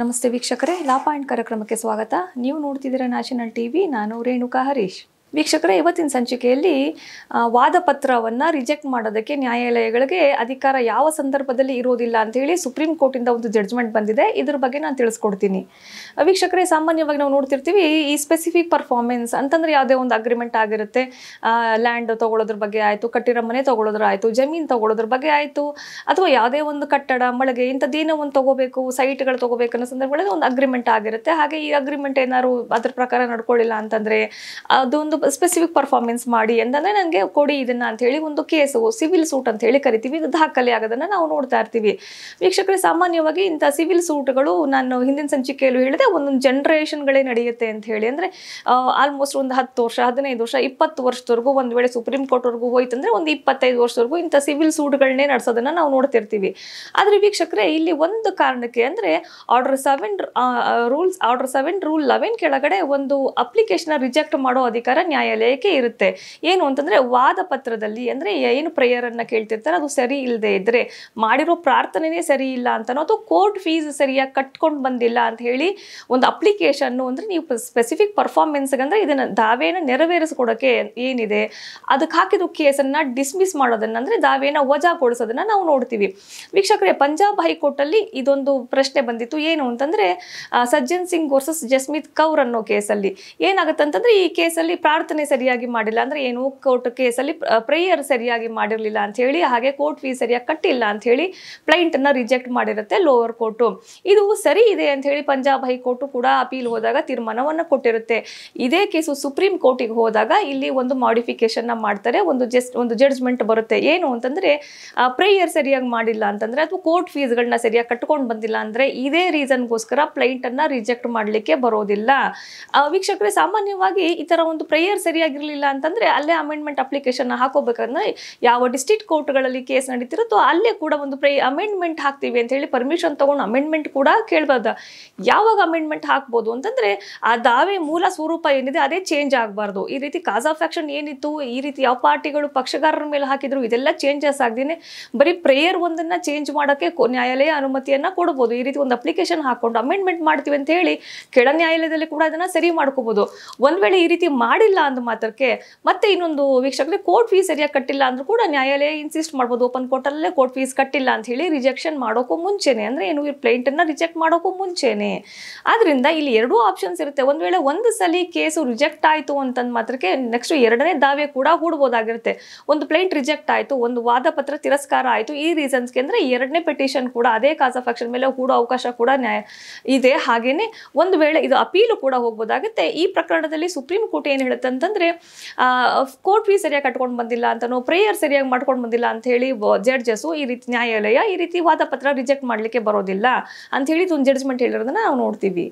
ನಮಸ್ತೆ ವೀಕ್ಷಕರೇ ಲಾ ಪಾಯಿಂಟ್ ಕಾರ್ಯಕ್ರಮಕ್ಕೆ ಸ್ವಾಗತ ನೀವು ನೋಡ್ತಿದ್ದೀರಾ ನ್ಯಾಷನಲ್ ಟಿವಿ ನಾನು ರೇಣುಕಾ ಹರೀಶ್ ವೀಕ್ಷಕರೇ ಇವತ್ತಿನ ಸಂಚಿಕೆಯಲ್ಲಿ ವಾದ ಪತ್ರವನ್ನು ರಿಜೆಕ್ಟ್ ಮಾಡೋದಕ್ಕೆ ನ್ಯಾಯಾಲಯಗಳಿಗೆ ಅಧಿಕಾರ ಯಾವ ಸಂದರ್ಭದಲ್ಲಿ ಇರೋದಿಲ್ಲ ಅಂತ ಹೇಳಿ ಸುಪ್ರೀಂ ಕೋರ್ಟಿಂದ ಒಂದು ಜಡ್ಜ್ಮೆಂಟ್ ಬಂದಿದೆ ಇದ್ರ ಬಗ್ಗೆ ನಾನು ತಿಳಿಸ್ಕೊಡ್ತೀನಿ ವೀಕ್ಷಕರೇ ಸಾಮಾನ್ಯವಾಗಿ ನಾವು ನೋಡ್ತಿರ್ತೀವಿ ಈ ಸ್ಪೆಸಿಫಿಕ್ ಪರ್ಫಾರ್ಮೆನ್ಸ್ ಅಂತಂದ್ರೆ ಯಾವುದೇ ಒಂದು ಅಗ್ರಿಮೆಂಟ್ ಆಗಿರುತ್ತೆ ಲ್ಯಾಂಡ್ ತಗೊಳ್ಳೋದ್ರ ಬಗ್ಗೆ ಆಯಿತು ಕಟ್ಟಿರೋ ಮನೆ ತಗೊಳ್ಳೋದ್ರ ಆಯಿತು ಜಮೀನು ತಗೊಳ್ಳೋದ್ರ ಬಗ್ಗೆ ಆಯಿತು ಅಥವಾ ಯಾವುದೇ ಒಂದು ಕಟ್ಟಡ ಮಳಿಗೆ ಇಂಥದ್ದೇನೋ ಒಂದು ತಗೋಬೇಕು ಸೈಟ್ಗಳು ತಗೋಬೇಕು ಅನ್ನೋ ಸಂದರ್ಭಗಳಲ್ಲಿ ಒಂದು ಅಗ್ರಿಮೆಂಟ್ ಆಗಿರುತ್ತೆ ಹಾಗೆ ಈ ಅಗ್ರಿಮೆಂಟ್ ಏನಾದ್ರು ಅದ್ರ ಪ್ರಕಾರ ನಡ್ಕೊಳ್ಳಿಲ್ಲ ಅಂತಂದ್ರೆ ಅದೊಂದು ಸ್ಪೆಸಿಫಿಕ್ ಪರ್ಫಾರ್ಮೆನ್ಸ್ ಮಾಡಿ ಅಂತಂದ್ರೆ ನನಗೆ ಕೊಡಿ ಇದನ್ನ ಅಂತ ಹೇಳಿ ಒಂದು ಕೇಸು ಸಿವಿಲ್ ಸೂಟ್ ಅಂತ ಹೇಳಿ ಕರಿತೀವಿ ಇದು ದಾಖಲೆ ಆಗೋದನ್ನ ನಾವು ನೋಡ್ತಾ ಇರ್ತೀವಿ ವೀಕ್ಷಕರೇ ಸಾಮಾನ್ಯವಾಗಿ ಇಂಥ ಸಿವಿಲ್ ಸೂಟ್ಗಳು ನಾನು ಹಿಂದಿನ ಸಂಚಿಕೆಯಲ್ಲೂ ಹೇಳಿದೆ ಒಂದೊಂದು ಜನರೇಷನ್ಗಳೇ ನಡೆಯುತ್ತೆ ಅಂತ ಹೇಳಿ ಅಂದರೆ ಆಲ್ಮೋಸ್ಟ್ ಒಂದು ಹತ್ತು ವರ್ಷ ಹದಿನೈದು ವರ್ಷ ಇಪ್ಪತ್ತು ವರ್ಷದವರೆಗೂ ಒಂದು ವೇಳೆ ಸುಪ್ರೀಂ ಕೋರ್ಟ್ವರೆಗೂ ಹೋಯ್ತು ಅಂದರೆ ಒಂದು ಇಪ್ಪತ್ತೈದು ವರ್ಷದವರೆಗೂ ಇಂಥ ಸಿವಿಲ್ ಸೂಟ್ಗಳನ್ನೇ ನಡೆಸೋದನ್ನ ನಾವು ನೋಡ್ತಿರ್ತೀವಿ ಆದರೆ ವೀಕ್ಷಕರೇ ಇಲ್ಲಿ ಒಂದು ಕಾರಣಕ್ಕೆ ಅಂದರೆ order seven rules order seven rule eleven ಕೆಳಗಡೆ ಒಂದು ಅಪ್ಲಿಕೇಶನ್ ರಿಜೆಕ್ಟ್ ಮಾಡೋ ಅಧಿಕಾರ ನ್ಯಾಯಾಲಯಕ್ಕೆ ಇರುತ್ತೆ ಏನು ಅಂತಂದ್ರೆ ವಾದ ಪತ್ರದಲ್ಲಿ ಅಂದ್ರೆ ಏನು ಪ್ರೇಯರ್ ಅನ್ನ ಕೇಳ್ತಿರ್ತಾರೆ ಅದು ಸರಿ ಇಲ್ಲದೆ ಇದ್ರೆ ಮಾಡಿರೋ ಪ್ರಾರ್ಥನೆನೇ ಸರಿ ಇಲ್ಲ ಅಂತನೋ ಅಥವಾ ಕೋರ್ಟ್ ಫೀಸ್ ಸರಿಯಾಗಿ ಕಟ್ಕೊಂಡು ಬಂದಿಲ್ಲ ಅಂತ ಹೇಳಿ ಒಂದು ಅಪ್ಲಿಕೇಶನ್ ಅಂದ್ರೆ ನೀವು ಸ್ಪೆಸಿಫಿಕ್ ಪರ್ಫಾರ್ಮೆನ್ಸ್ಗೆ ಅಂದರೆ ಇದನ್ನು ದಾವೇನ ನೆರವೇರಿಸ್ಕೊಡೋಕೆ ಏನಿದೆ ಅದಕ್ಕೆ ಹಾಕಿದ ಕೇಸನ್ನ ಡಿಸ್ಮಿಸ್ ಮಾಡೋದನ್ನ ಅಂದ್ರೆ ವಜಾ ವಜಾಗೊಳಿಸೋದನ್ನ ನಾವು ನೋಡ್ತೀವಿ ವೀಕ್ಷಕರೇ ಪಂಜಾಬ್ ಹೈಕೋರ್ಟ್ ಅಲ್ಲಿ ಇದೊಂದು ಪ್ರಶ್ನೆ ಬಂದಿತ್ತು ಏನು ಅಂತಂದ್ರೆ ಸಜ್ಜನ್ ಸಿಂಗ್ ವರ್ಸಸ್ ಜಸ್ಮಿತ್ ಕೌರ್ ಅನ್ನೋ ಕೇಸಲ್ಲಿ ಏನಾಗುತ್ತೆ ಅಂತಂದ್ರೆ ಈ ಕೇಸಲ್ಲಿ ಪ್ರಾರ್ ಪ್ರಾರ್ಥನೆ ಸರಿಯಾಗಿ ಮಾಡಿಲ್ಲ ಅಂದ್ರೆ ಏನು ಕೋರ್ಟ್ ಕೇಸಲ್ಲಿ ಪ್ರೇಯರ್ ಸರಿಯಾಗಿ ಮಾಡಿರಲಿಲ್ಲ ಅಂತ ಹೇಳಿ ಹಾಗೆ ಕೋರ್ಟ್ ಫೀಸ್ ಸರಿಯಾಗಿ ಕಟ್ಟಿಲ್ಲ ಅಂತ ಹೇಳಿ ಅನ್ನ ರಿಜೆಕ್ಟ್ ಮಾಡಿರುತ್ತೆ ಲೋವರ್ ಕೋರ್ಟು ಇದು ಸರಿ ಇದೆ ಅಂತ ಹೇಳಿ ಪಂಜಾಬ್ ಹೈಕೋರ್ಟ್ ಕೂಡ ಅಪೀಲ್ ಹೋದಾಗ ತೀರ್ಮಾನವನ್ನು ಕೊಟ್ಟಿರುತ್ತೆ ಇದೇ ಕೇಸು ಸುಪ್ರೀಂ ಕೋರ್ಟಿಗೆ ಹೋದಾಗ ಇಲ್ಲಿ ಒಂದು ನ ಮಾಡ್ತಾರೆ ಒಂದು ಜಸ್ಟ್ ಒಂದು ಜಡ್ಜ್ಮೆಂಟ್ ಬರುತ್ತೆ ಏನು ಅಂತಂದ್ರೆ ಪ್ರೇಯರ್ ಸರಿಯಾಗಿ ಮಾಡಿಲ್ಲ ಅಂತಂದ್ರೆ ಅಥವಾ ಕೋರ್ಟ್ ಫೀಸ್ಗಳನ್ನ ಸರಿಯಾಗಿ ಕಟ್ಕೊಂಡು ಬಂದಿಲ್ಲ ಅಂದ್ರೆ ಇದೇ ರೀಸನ್ಗೋಸ್ಕರ ಅನ್ನ ರಿಜೆಕ್ಟ್ ಮಾಡಲಿಕ್ಕೆ ಬರೋದಿಲ್ಲ ವೀಕ್ಷಕರೇ ಸಾಮಾನ್ಯವಾಗಿ ಈ ತರ ಒಂದು ಪ್ರೇಯರ್ ಸರಿಯಾಗಿರಲಿಲ್ಲ ಅಂತಂದ್ರೆ ಅಲ್ಲೇ ಅಮೆಂಡ್ಮೆಂಟ್ ಅಪ್ಲಿಕೇಶನ್ ಹಾಕೋಬೇಕಂದ್ರೆ ಯಾವ ಡಿಸ್ಟ್ರಿಕ್ಟ್ ಕೋರ್ಟ್ಗಳಲ್ಲಿ ಕೇಸ್ ನಡೀತಿರುತ್ತೋ ಅಲ್ಲೇ ಕೂಡ ಒಂದು ಪ್ರೇಯ ಅಮೆಂಡ್ಮೆಂಟ್ ಹಾಕ್ತೀವಿ ಅಂತ ಹೇಳಿ ಪರ್ಮಿಷನ್ ತಗೊಂಡು ಅಮೆಂಡ್ಮೆಂಟ್ ಕೂಡ ಕೇಳ್ಬಾರ್ದ ಯಾವಾಗ ಅಮೆಂಡ್ಮೆಂಟ್ ಹಾಕ್ಬೋದು ಅಂತಂದ್ರೆ ಆ ದಾವೆ ಮೂಲ ಸ್ವರೂಪ ಏನಿದೆ ಅದೇ ಚೇಂಜ್ ಆಗಬಾರ್ದು ಈ ರೀತಿ ಕಾಸ್ ಆಫ್ ಆಕ್ಷನ್ ಏನಿತ್ತು ಈ ರೀತಿ ಯಾವ ಪಾರ್ಟಿಗಳು ಪಕ್ಷಗಾರರ ಮೇಲೆ ಹಾಕಿದ್ರು ಇದೆಲ್ಲ ಚೇಂಜಸ್ ಆಗ್ದೇನೆ ಬರೀ ಪ್ರೇಯರ್ ಒಂದನ್ನು ಚೇಂಜ್ ಮಾಡೋಕ್ಕೆ ನ್ಯಾಯಾಲಯ ಅನುಮತಿಯನ್ನ ಕೊಡ್ಬೋದು ಈ ರೀತಿ ಒಂದು ಅಪ್ಲಿಕೇಶನ್ ಹಾಕೊಂಡು ಅಮೆಂಡ್ಮೆಂಟ್ ಮಾಡ್ತೀವಿ ಅಂತ ಹೇಳಿ ಕೆಳ ನ್ಯಾಯಾಲಯದಲ್ಲಿ ಕೂಡ ಅದನ್ನ ಸರಿ ಮಾಡ್ಕೋಬೋದು ಒಂದ್ ವೇಳೆ ಈ ರೀತಿ ಮಾಡಿ ಕಟ್ಟಿಲ್ಲ ಮಾತ್ರಕ್ಕೆ ಮತ್ತೆ ಇನ್ನೊಂದು ವೀಕ್ಷಕರೇ ಕೋರ್ಟ್ ಫೀಸ್ ಸರಿಯಾಗಿ ಕಟ್ಟಿಲ್ಲ ಅಂದ್ರೂ ಕೂಡ ನ್ಯಾಯಾಲಯ ಇನ್ಸಿಸ್ಟ್ ಮಾಡ್ಬೋದು ಓಪನ್ ಕೋರ್ಟಲ್ಲೇ ಕೋರ್ಟ್ ಫೀಸ್ ಕಟ್ಟಿಲ್ಲ ಅಂತ ಹೇಳಿ ರಿಜೆಕ್ಷನ್ ಮಾಡೋಕ್ಕೂ ಮುಂಚೆನೆ ಅಂದ್ರೆ ಏನು ಪ್ಲೇಂಟ್ ಪ್ಲೇಂಟನ್ನು ರಿಜೆಕ್ಟ್ ಮಾಡೋಕ್ಕೂ ಮುಂಚೆನೆ ಆದ್ರಿಂದ ಇಲ್ಲಿ ಎರಡೂ ಆಪ್ಷನ್ಸ್ ಇರುತ್ತೆ ಒಂದ್ ವೇಳೆ ಒಂದು ಸಲ ಕೇಸು ರಿಜೆಕ್ಟ್ ಆಯಿತು ಅಂತ ಮಾತ್ರಕ್ಕೆ ನೆಕ್ಸ್ಟ್ ಎರಡನೇ ದಾವೆ ಕೂಡ ಹೂಡ್ಬೋದಾಗಿರುತ್ತೆ ಒಂದು ಪ್ಲೇಂಟ್ ರಿಜೆಕ್ಟ್ ಆಯ್ತು ಒಂದು ವಾದ ಪತ್ರ ತಿರಸ್ಕಾರ ಆಯ್ತು ಈ ರೀಸನ್ಸ್ಗೆ ಅಂದ್ರೆ ಎರಡನೇ ಪಿಟಿಷನ್ ಕೂಡ ಅದೇ ಕಾಸ್ ಆಫ್ ಆಕ್ಷನ್ ಮೇಲೆ ಹೂಡೋ ಅವಕಾಶ ಕೂಡ ನ್ಯಾಯ ಇದೆ ಹಾಗೆಯೇ ಒಂದು ವೇಳೆ ಇದು ಅಪೀಲು ಕೂಡ ಹೋಗ್ಬೋದಾಗುತ್ತೆ ಈ ಪ್ರಕರಣದಲ್ಲಿ ಸುಪ್ರೀಂ ಕೋರ್ಟ್ ಏನು ಹೇಳುತ್ತೆ ಆಗುತ್ತೆ ಆ ಕೋರ್ಟ್ ಫೀಸ್ ಸರಿಯಾಗಿ ಕಟ್ಕೊಂಡು ಬಂದಿಲ್ಲ ಅಂತನೋ ಪ್ರೇಯರ್ ಸರಿಯಾಗಿ ಮಾಡ್ಕೊಂಡು ಬಂದಿಲ್ಲ ಅಂತ ಹೇಳಿ ಜಡ್ಜಸ್ಸು ಈ ರೀತಿ ನ್ಯಾಯಾಲಯ ಈ ರೀತಿ ವಾದ ಪತ್ರ ರಿಜೆಕ್ಟ್ ಮಾಡ್ಲಿಕ್ಕೆ ಬರೋದಿಲ್ಲ ಅಂತ ಹೇಳಿ ಒಂದು ಜಡ್ಜ್ಮೆಂಟ್ ಹೇಳಿರೋದನ್ನ ನಾವು ನೋಡ್ತೀವಿ